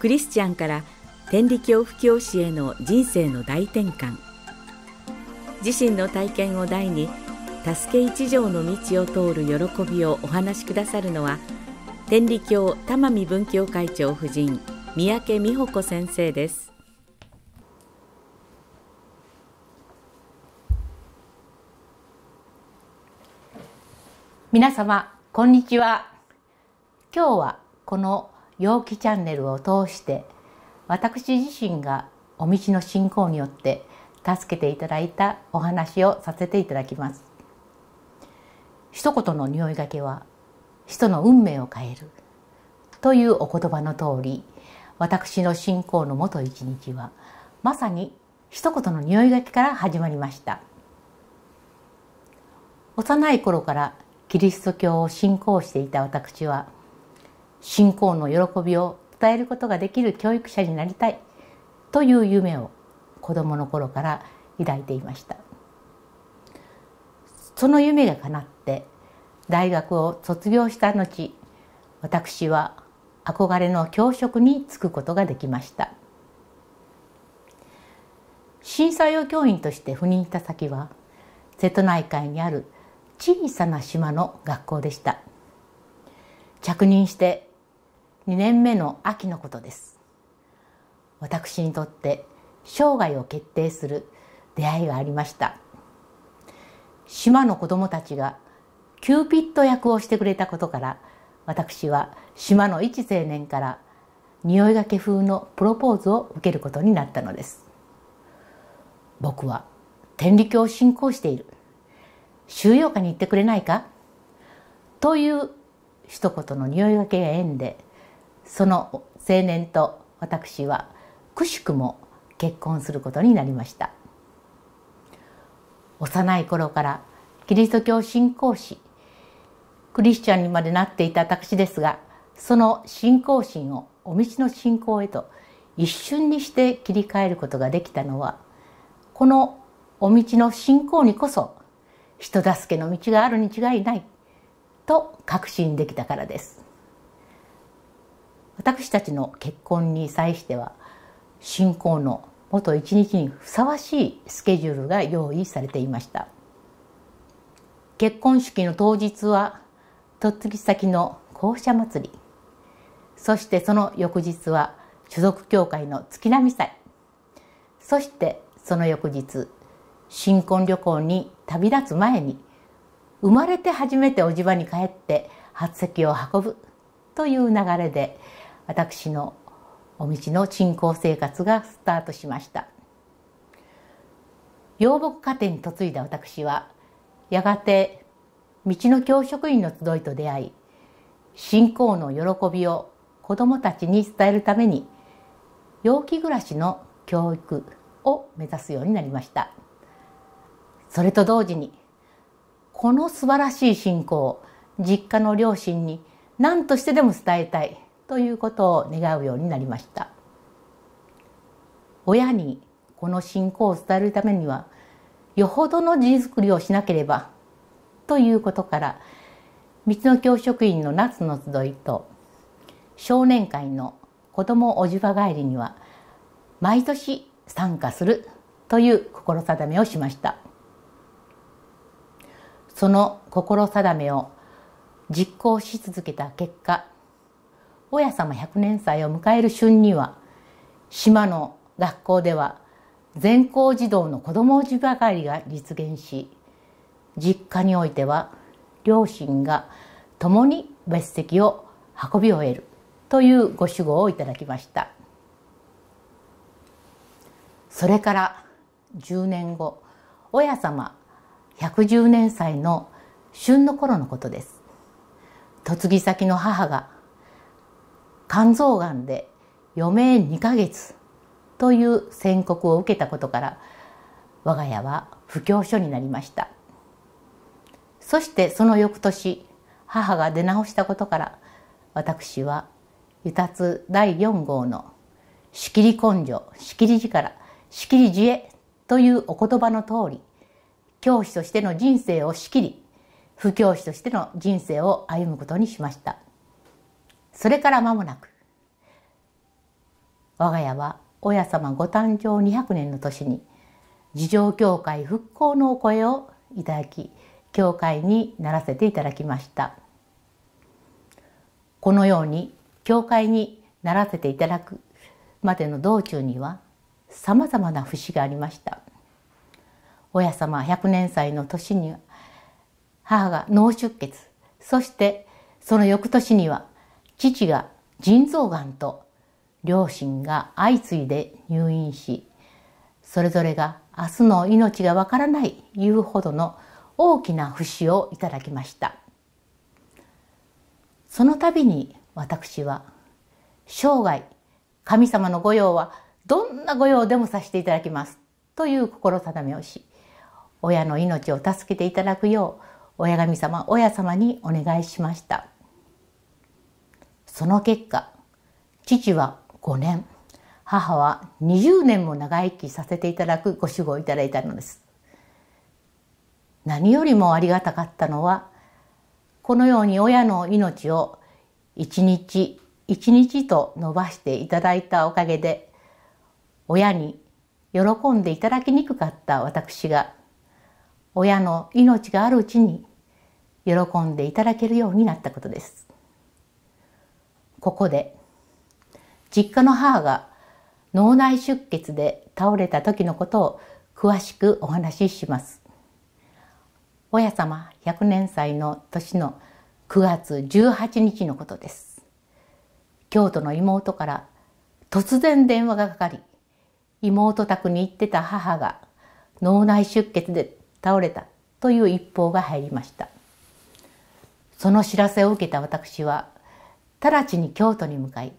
クリスチャンから天理教布教師への人生の大転換自身の体験を題に助け一条の道を通る喜びをお話しくださるのは天理教玉見文教会長夫人三宅美穂子先生です皆様こんにちは今日はこの陽気チャンネルを通して私自身がお道の信仰によって助けていただいたお話をさせていただきます一言の匂いがけは人の運命を変えるというお言葉の通り私の信仰の元一日はまさに一言の匂いがけから始まりました幼い頃からキリスト教を信仰していた私は信仰の喜びを伝えることができる教育者になりたいという夢を子どもの頃から抱いていましたその夢が叶って大学を卒業した後私は憧れの教職に就くことができました震災用教員として赴任した先は瀬戸内海にある小さな島の学校でした着任して2年目の秋のことです私にとって生涯を決定する出会いがありました島の子供たちがキューピッド役をしてくれたことから私は島の一青年から匂いがけ風のプロポーズを受けることになったのです僕は天理教を信仰している収容下に行ってくれないかという一言の匂いがけが縁でその青年と私はくしくも結婚することになりました幼い頃からキリスト教信仰しクリスチャンにまでなっていた私ですがその信仰心をお道の信仰へと一瞬にして切り替えることができたのはこのお道の信仰にこそ人助けの道があるに違いないと確信できたからです私たちの結婚に際しては信仰の元一日にふさわしいスケジュールが用意されていました結婚式の当日は嫁ぎ先の校舎祭りそしてその翌日は所属教会の月並祭そしてその翌日新婚旅行に旅立つ前に生まれて初めておじばに帰って初席を運ぶという流れで私のお道の信仰生活がスタートしました養牧家庭に嫁いだ私はやがて道の教職員の集いと出会い信仰の喜びを子どもたちに伝えるために陽気暮らしの教育を目指すようになりましたそれと同時にこの素晴らしい信仰を実家の両親に何としてでも伝えたいということを願うようになりました親にこの信仰を伝えるためにはよほどの地くりをしなければということから道の教職員の夏の集いと少年会の子供おじば帰りには毎年参加するという心定めをしましたその心定めを実行し続けた結果親様100年祭を迎える旬には島の学校では全校児童の子どもばかりが実現し実家においては両親が共に別席を運び終えるというご主語をいただきましたそれから10年後親様110年祭の旬の頃のことです嫁ぎ先の母が肝臓がんで余命2ヶ月という宣告を受けたことから我が家は不況所になりましたそしてその翌年母が出直したことから私は輸達第4号の「仕切り根性仕切り力仕切り自衛」というお言葉の通り教師としての人生を仕切り布教師としての人生を歩むことにしました。それから間もなく我が家は親様ご誕生200年の年に自浄教会復興のお声をいただき教会にならせていただきましたこのように教会にならせていただくまでの道中にはさまざまな節がありました親様100年祭の年には母が脳出血そしてその翌年には父が腎臓がんと両親が相次いで入院しそれぞれが明日の命がわからない言うほどの大きな節をいただきましたその度に私は生涯神様の御用はどんな御用でもさせていただきますという心定めをし親の命を助けていただくよう親神様親様にお願いしましたその結果、父は5年、母は20年も長生きさせていただくご守護をいただいたのです。何よりもありがたかったのは、このように親の命を一日一日と伸ばしていただいたおかげで、親に喜んでいただきにくかった私が、親の命があるうちに喜んでいただけるようになったことです。ここで実家の母が脳内出血で倒れた時のことを詳しくお話しします親様100年祭の年の9月18日のことです京都の妹から突然電話がかかり妹宅に行ってた母が脳内出血で倒れたという一報が入りましたその知らせを受けた私は直ちに京都に向かい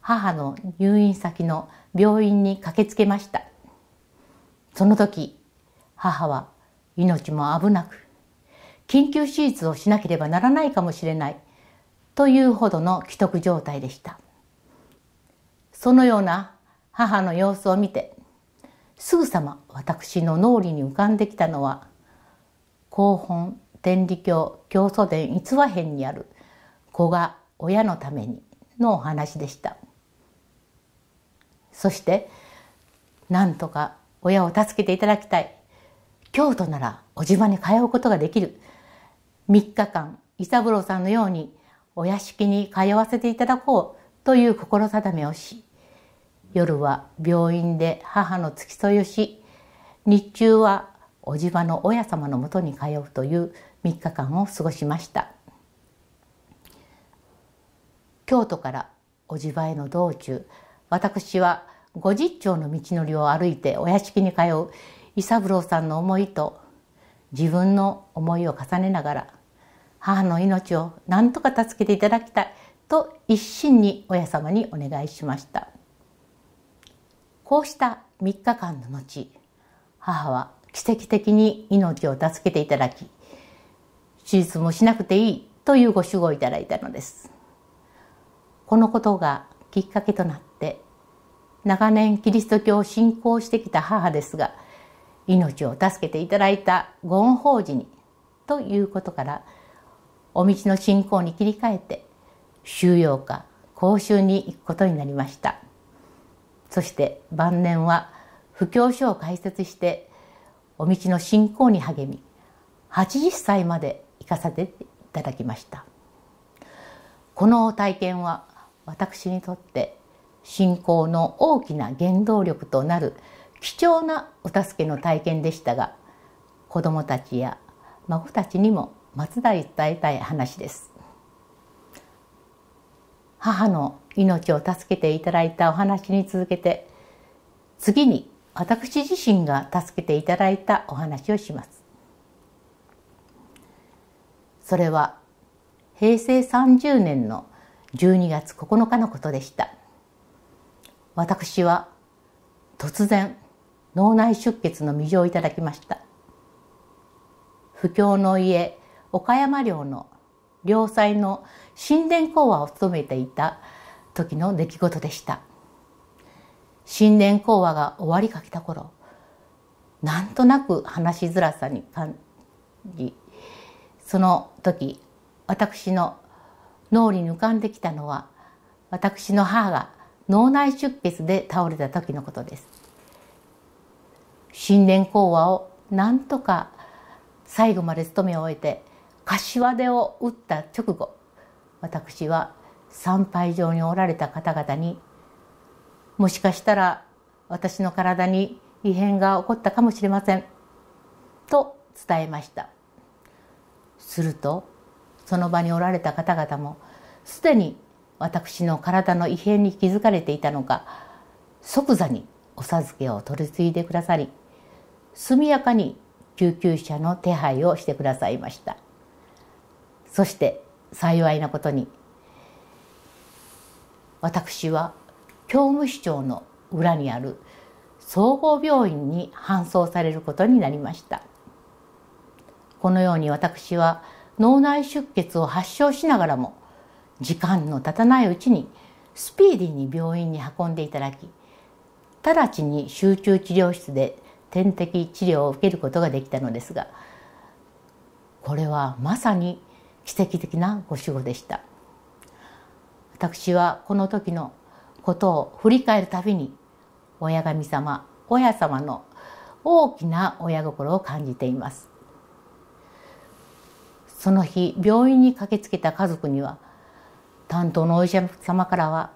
母の入院先の病院に駆けつけましたその時母は命も危なく緊急手術をしなければならないかもしれないというほどの危篤状態でしたそのような母の様子を見てすぐさま私の脳裏に浮かんできたのは広本天理教教祖伝逸話編にある古賀親のためにのお話でしたそしてなんとか親を助けていただきたい京都ならおじばに通うことができる3日間伊三郎さんのようにお屋敷に通わせていただこうという心定めをし夜は病院で母の付き添いをし日中はおじばの親様のもとに通うという3日間を過ごしました京都からおじばへの道中私は五十町の道のりを歩いてお屋敷に通う伊三郎さんの思いと自分の思いを重ねながら母の命を何とか助けていただきたいと一心に親様にお願いしましたこうした3日間の後母は奇跡的に命を助けていただき手術もしなくていいというご守護をいただいたのですこのことがきっかけとなって長年キリスト教を信仰してきた母ですが命を助けていただいたご恩法事にということからお道の信仰に切り替えて収容か講習に行くことになりましたそして晩年は布教書を開設してお道の信仰に励み80歳まで生かさせていただきましたこの体験は私にとって信仰の大きな原動力となる貴重なお助けの体験でしたが子供たちや孫たちにも松代伝えたい話です母の命を助けていただいたお話に続けて次に私自身が助けていただいたお話をしますそれは平成30年の12月9日のことでした私は突然脳内出血の未情をいただきました不況の家岡山領の良妻の神殿講話を務めていた時の出来事でした神殿講話が終わりかけた頃なんとなく話しづらさに感じその時私の脳裏に浮かんできたのは私の母が脳内出血で倒れた時のことです新年講話をなんとか最後まで務め終えて柏手を打った直後私は参拝場におられた方々にもしかしたら私の体に異変が起こったかもしれませんと伝えましたするとその場におられた方々もすでに私の体の異変に気づかれていたのか即座にお授けを取り次いでくださり速やかに救急車の手配をしてくださいましたそして幸いなことに私は教務市長の裏にある総合病院に搬送されることになりましたこのように私は脳内出血を発症しながらも時間の経たないうちにスピーディーに病院に運んでいただき直ちに集中治療室で点滴治療を受けることができたのですがこれはまさに奇跡的なご守護でした私はこの時のことを振り返るたびに親神様親様の大きな親心を感じていますその日病院に駆けつけた家族には担当のお医者様からは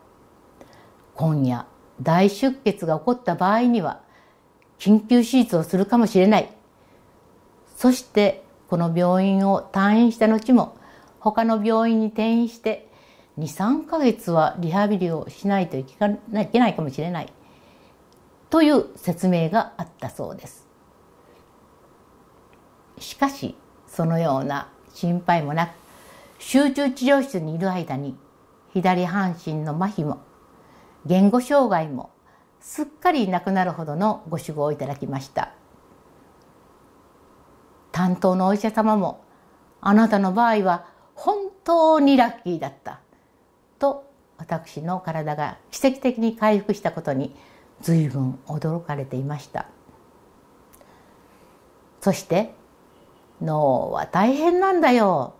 「今夜大出血が起こった場合には緊急手術をするかもしれない」そしてこの病院を退院した後も他の病院に転院して23ヶ月はリハビリをしないといけないかもしれないという説明があったそうです。しかしそのような心配もなく集中治療室にいる間に左半身の麻痺も言語障害もすっかりなくなるほどのご守護をいただきました担当のお医者様も「あなたの場合は本当にラッキーだった」と私の体が奇跡的に回復したことに随分驚かれていましたそして脳は大変なんだよ。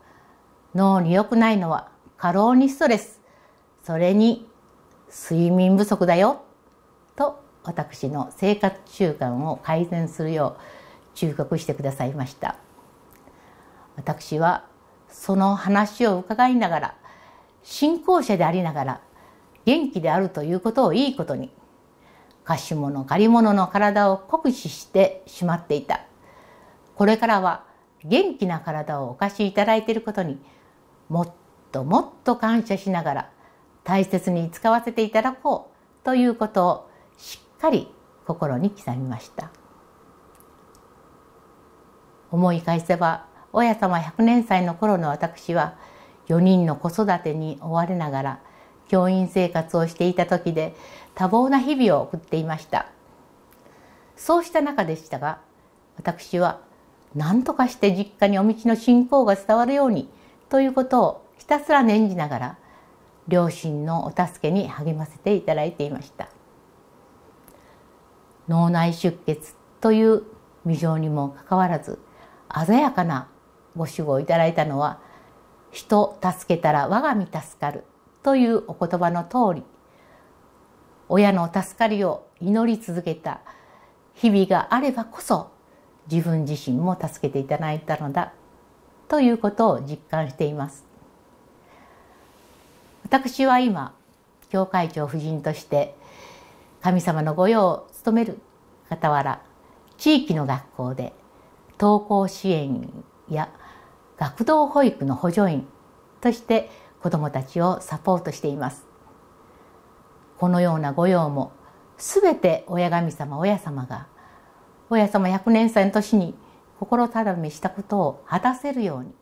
脳に良くないのは過労にストレス。それに睡眠不足だよ。と私の生活習慣を改善するよう忠告してくださいました。私はその話を伺いながら信仰者でありながら元気であるということをいいことに貸し物借り物の体を酷使してしまっていたこれからは元気な体をお貸しいただいていることにもっともっと感謝しながら大切に使わせていただこうということをしっかり心に刻みました思い返せば親様百年歳の頃の私は4人の子育てに追われながら教員生活をしていた時で多忙な日々を送っていましたそうした中でしたが私は何とかして実家にお道の信仰が伝わるようにということをひたすら念じながら両親のお助けに励ませていただいていました脳内出血という未情にもかかわらず鮮やかなご守護をいただいたのは「人助けたら我が身助かる」というお言葉の通り親の助かりを祈り続けた日々があればこそ自分自身も助けていただいたのだということを実感しています私は今教会長夫人として神様の御用を務める傍ら地域の学校で登校支援や学童保育の補助員として子どもたちをサポートしていますこのような御用もすべて親神様親様が大家様百年祭の年に心定めしたことを果たせるように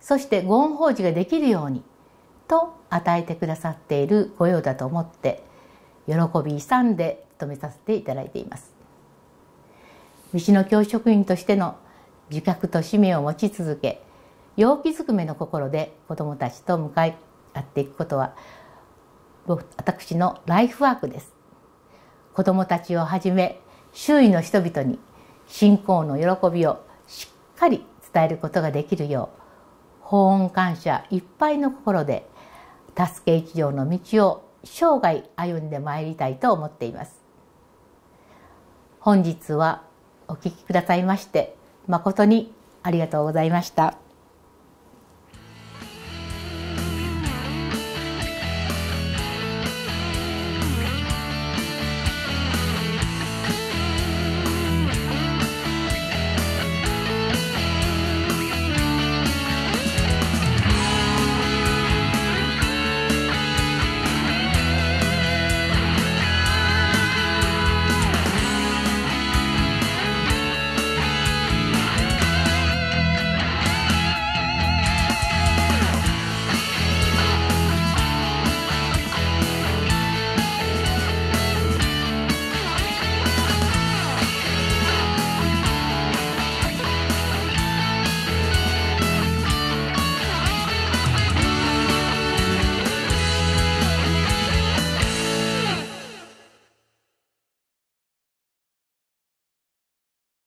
そしてご恩法事ができるようにと与えてくださっている御用だと思って喜び勇んで務めさせていただいています道の教職員としての自覚と使命を持ち続け陽気づくめの心で子どもたちと向かい合っていくことは私のライフワークです子どもたちをはじめ周囲の人々に信仰の喜びをしっかり伝えることができるよう保恩感謝いっぱいの心で助け一条の道を生涯歩んでまいりたいと思っています本日はお聴きくださいまして誠にありがとうございました。